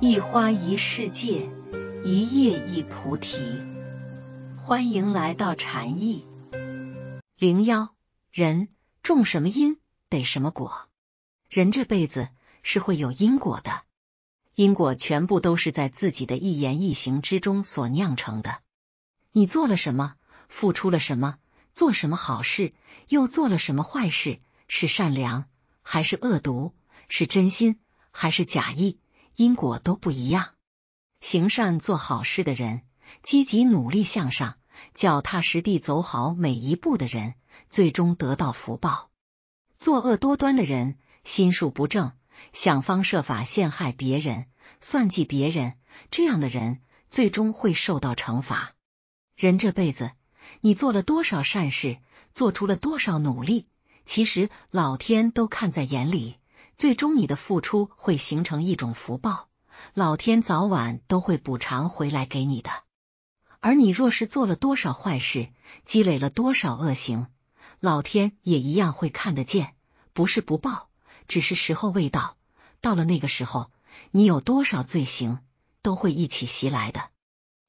一花一世界，一叶一菩提。欢迎来到禅意零幺。人种什么因得什么果，人这辈子是会有因果的，因果全部都是在自己的一言一行之中所酿成的。你做了什么，付出了什么，做什么好事，又做了什么坏事？是善良还是恶毒？是真心还是假意？因果都不一样，行善做好事的人，积极努力向上，脚踏实地走好每一步的人，最终得到福报；作恶多端的人，心术不正，想方设法陷害别人，算计别人，这样的人最终会受到惩罚。人这辈子，你做了多少善事，做出了多少努力，其实老天都看在眼里。最终，你的付出会形成一种福报，老天早晚都会补偿回来给你的。而你若是做了多少坏事，积累了多少恶行，老天也一样会看得见，不是不报，只是时候未到。到了那个时候，你有多少罪行，都会一起袭来的。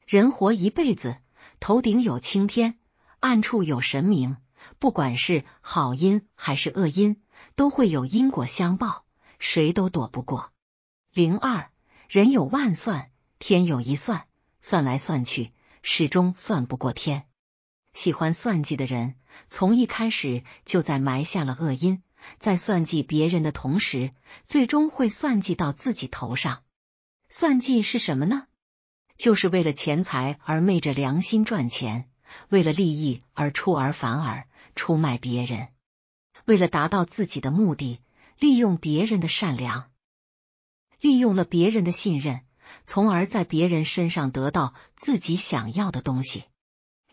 人活一辈子，头顶有青天，暗处有神明，不管是好因还是恶因，都会有因果相报。谁都躲不过零二，人有万算，天有一算，算来算去，始终算不过天。喜欢算计的人，从一开始就在埋下了恶因，在算计别人的同时，最终会算计到自己头上。算计是什么呢？就是为了钱财而昧着良心赚钱，为了利益而出尔反尔，出卖别人，为了达到自己的目的。利用别人的善良，利用了别人的信任，从而在别人身上得到自己想要的东西。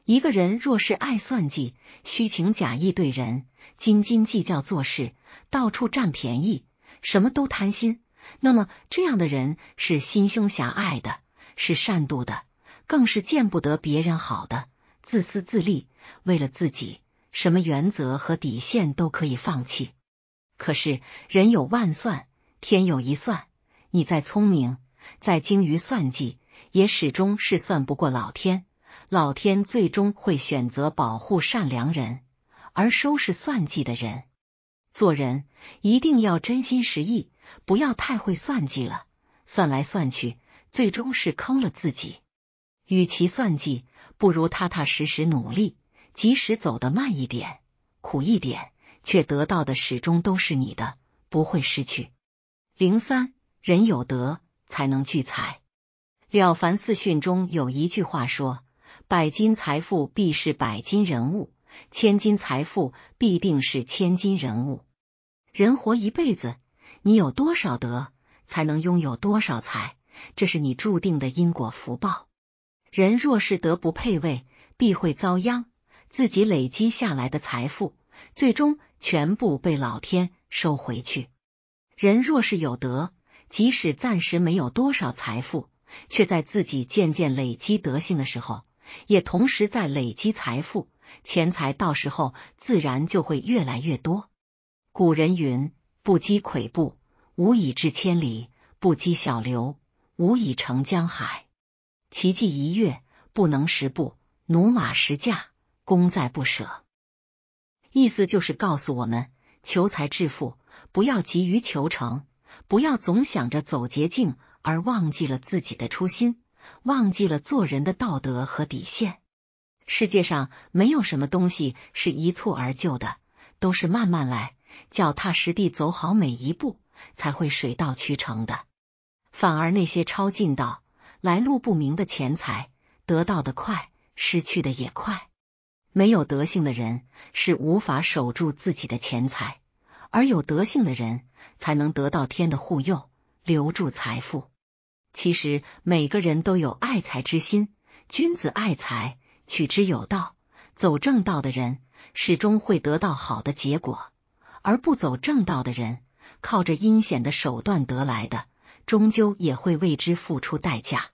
一个人若是爱算计、虚情假意对人、斤斤计较做事、到处占便宜、什么都贪心，那么这样的人是心胸狭隘的，是善妒的，更是见不得别人好的，自私自利，为了自己，什么原则和底线都可以放弃。可是，人有万算，天有一算。你再聪明，再精于算计，也始终是算不过老天。老天最终会选择保护善良人，而收拾算计的人。做人一定要真心实意，不要太会算计了。算来算去，最终是坑了自己。与其算计，不如踏踏实实努力，即使走得慢一点，苦一点。却得到的始终都是你的，不会失去。零三，人有德才能聚财。了凡四训中有一句话说：“百金财富必是百金人物，千金财富必定是千金人物。”人活一辈子，你有多少德，才能拥有多少财？这是你注定的因果福报。人若是德不配位，必会遭殃。自己累积下来的财富。最终全部被老天收回去。人若是有德，即使暂时没有多少财富，却在自己渐渐累积德性的时候，也同时在累积财富。钱财到时候自然就会越来越多。古人云：“不积跬步，无以至千里；不积小流，无以成江海。”骐骥一跃，不能十步；驽马十驾，功在不舍。意思就是告诉我们，求财致富不要急于求成，不要总想着走捷径而忘记了自己的初心，忘记了做人的道德和底线。世界上没有什么东西是一蹴而就的，都是慢慢来，脚踏实地走好每一步，才会水到渠成的。反而那些抄近道、来路不明的钱财，得到的快，失去的也快。没有德性的人是无法守住自己的钱财，而有德性的人才能得到天的护佑，留住财富。其实每个人都有爱财之心，君子爱财，取之有道。走正道的人始终会得到好的结果，而不走正道的人，靠着阴险的手段得来的，终究也会为之付出代价。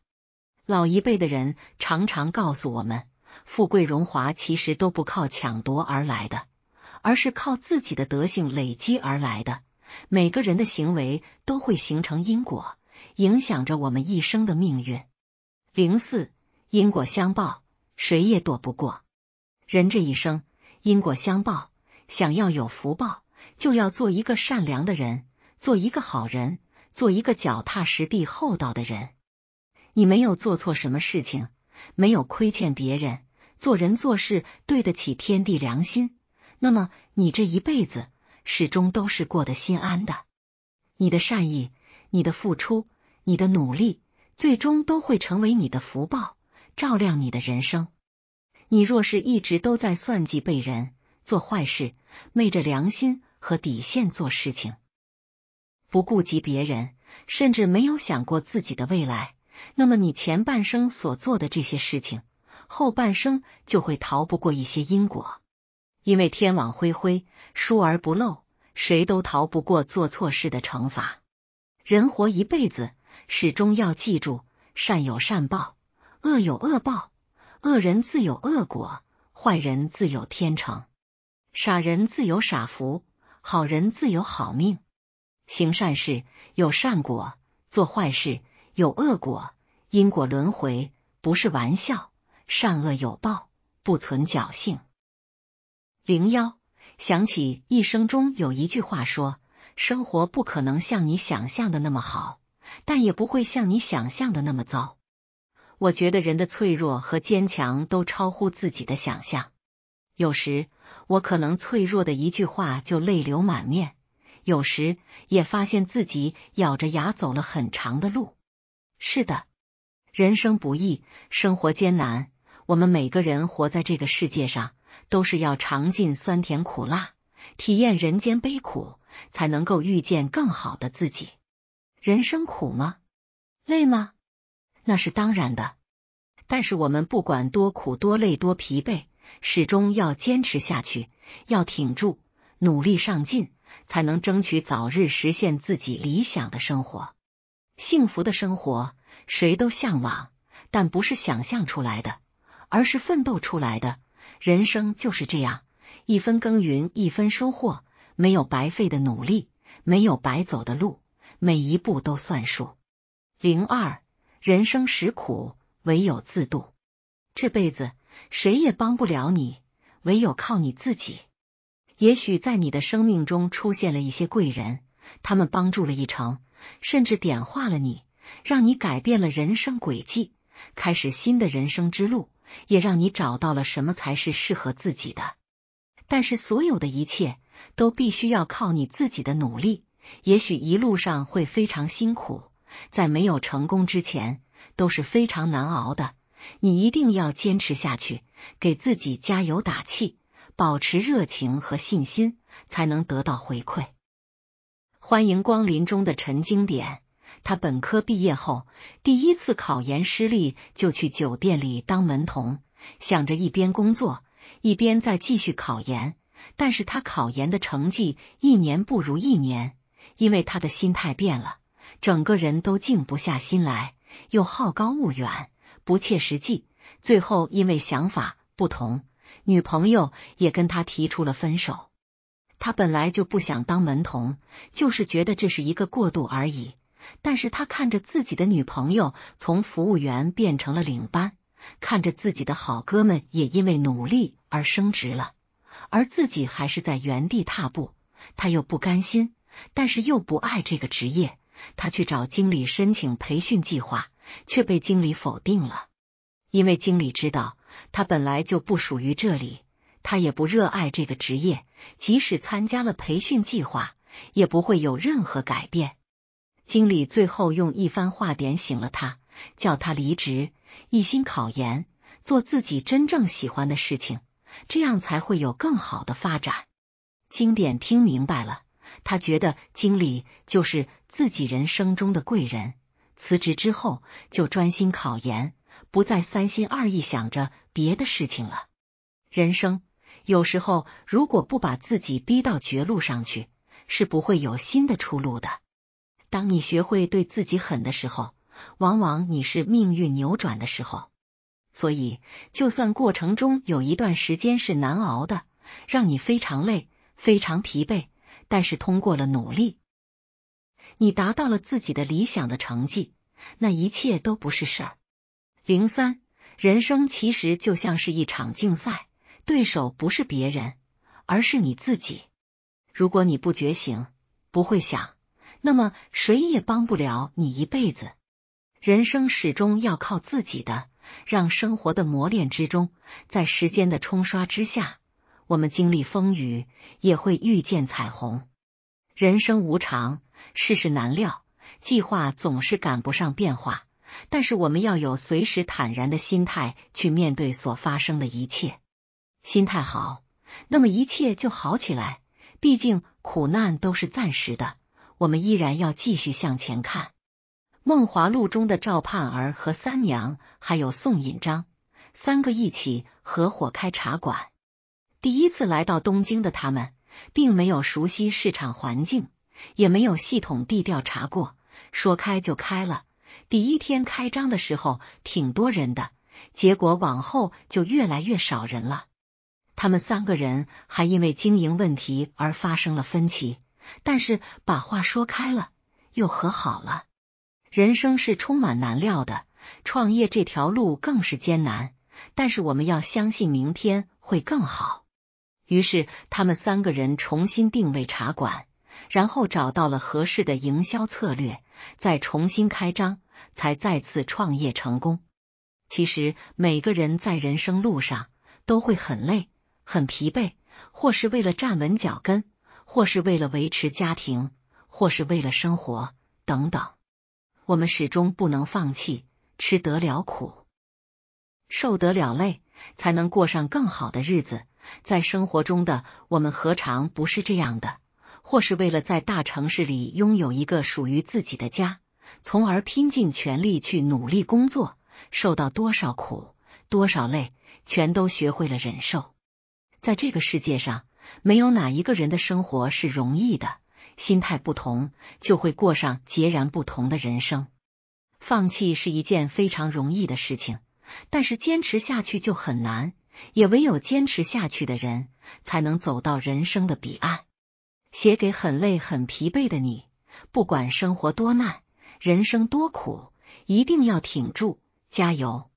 老一辈的人常常告诉我们。富贵荣华其实都不靠抢夺而来的，而是靠自己的德性累积而来的。每个人的行为都会形成因果，影响着我们一生的命运。零四因果相报，谁也躲不过。人这一生因果相报，想要有福报，就要做一个善良的人，做一个好人，做一个脚踏实地、厚道的人。你没有做错什么事情。没有亏欠别人，做人做事对得起天地良心，那么你这一辈子始终都是过得心安的。你的善意、你的付出、你的努力，最终都会成为你的福报，照亮你的人生。你若是一直都在算计被人，做坏事，昧着良心和底线做事情，不顾及别人，甚至没有想过自己的未来。那么你前半生所做的这些事情，后半生就会逃不过一些因果，因为天网恢恢，疏而不漏，谁都逃不过做错事的惩罚。人活一辈子，始终要记住：善有善报，恶有恶报，恶人自有恶果，坏人自有天成，傻人自有傻福，好人自有好命。行善事有善果，做坏事。有恶果，因果轮回不是玩笑，善恶有报，不存侥幸。灵妖想起一生中有一句话说：“生活不可能像你想象的那么好，但也不会像你想象的那么糟。”我觉得人的脆弱和坚强都超乎自己的想象。有时我可能脆弱的一句话就泪流满面，有时也发现自己咬着牙走了很长的路。是的，人生不易，生活艰难。我们每个人活在这个世界上，都是要尝尽酸甜苦辣，体验人间悲苦，才能够遇见更好的自己。人生苦吗？累吗？那是当然的。但是我们不管多苦多累多疲惫，始终要坚持下去，要挺住，努力上进，才能争取早日实现自己理想的生活。幸福的生活谁都向往，但不是想象出来的，而是奋斗出来的。人生就是这样，一分耕耘一分收获，没有白费的努力，没有白走的路，每一步都算数。零二，人生实苦，唯有自渡。这辈子谁也帮不了你，唯有靠你自己。也许在你的生命中出现了一些贵人，他们帮助了一程。甚至点化了你，让你改变了人生轨迹，开始新的人生之路，也让你找到了什么才是适合自己的。但是，所有的一切都必须要靠你自己的努力。也许一路上会非常辛苦，在没有成功之前都是非常难熬的。你一定要坚持下去，给自己加油打气，保持热情和信心，才能得到回馈。欢迎光临中的陈经典，他本科毕业后第一次考研失利，就去酒店里当门童，想着一边工作一边再继续考研。但是他考研的成绩一年不如一年，因为他的心态变了，整个人都静不下心来，又好高骛远，不切实际。最后因为想法不同，女朋友也跟他提出了分手。他本来就不想当门童，就是觉得这是一个过渡而已。但是他看着自己的女朋友从服务员变成了领班，看着自己的好哥们也因为努力而升职了，而自己还是在原地踏步，他又不甘心，但是又不爱这个职业。他去找经理申请培训计划，却被经理否定了，因为经理知道他本来就不属于这里。他也不热爱这个职业，即使参加了培训计划，也不会有任何改变。经理最后用一番话点醒了他，叫他离职，一心考研，做自己真正喜欢的事情，这样才会有更好的发展。经典听明白了，他觉得经理就是自己人生中的贵人。辞职之后，就专心考研，不再三心二意想着别的事情了。人生。有时候，如果不把自己逼到绝路上去，是不会有新的出路的。当你学会对自己狠的时候，往往你是命运扭转的时候。所以，就算过程中有一段时间是难熬的，让你非常累、非常疲惫，但是通过了努力，你达到了自己的理想的成绩，那一切都不是事儿。零三，人生其实就像是一场竞赛。对手不是别人，而是你自己。如果你不觉醒，不会想，那么谁也帮不了你一辈子。人生始终要靠自己的，让生活的磨练之中，在时间的冲刷之下，我们经历风雨，也会遇见彩虹。人生无常，世事难料，计划总是赶不上变化。但是我们要有随时坦然的心态去面对所发生的一切。心态好，那么一切就好起来。毕竟苦难都是暂时的，我们依然要继续向前看。《梦华录》中的赵盼儿和三娘，还有宋引章，三个一起合伙开茶馆。第一次来到东京的他们，并没有熟悉市场环境，也没有系统地调查过，说开就开了。第一天开张的时候挺多人的，结果往后就越来越少人了。他们三个人还因为经营问题而发生了分歧，但是把话说开了，又和好了。人生是充满难料的，创业这条路更是艰难，但是我们要相信明天会更好。于是，他们三个人重新定位茶馆，然后找到了合适的营销策略，再重新开张，才再次创业成功。其实，每个人在人生路上都会很累。很疲惫，或是为了站稳脚跟，或是为了维持家庭，或是为了生活，等等。我们始终不能放弃，吃得了苦，受得了累，才能过上更好的日子。在生活中的我们何尝不是这样的？或是为了在大城市里拥有一个属于自己的家，从而拼尽全力去努力工作，受到多少苦，多少累，全都学会了忍受。在这个世界上，没有哪一个人的生活是容易的。心态不同，就会过上截然不同的人生。放弃是一件非常容易的事情，但是坚持下去就很难。也唯有坚持下去的人，才能走到人生的彼岸。写给很累、很疲惫的你，不管生活多难，人生多苦，一定要挺住，加油。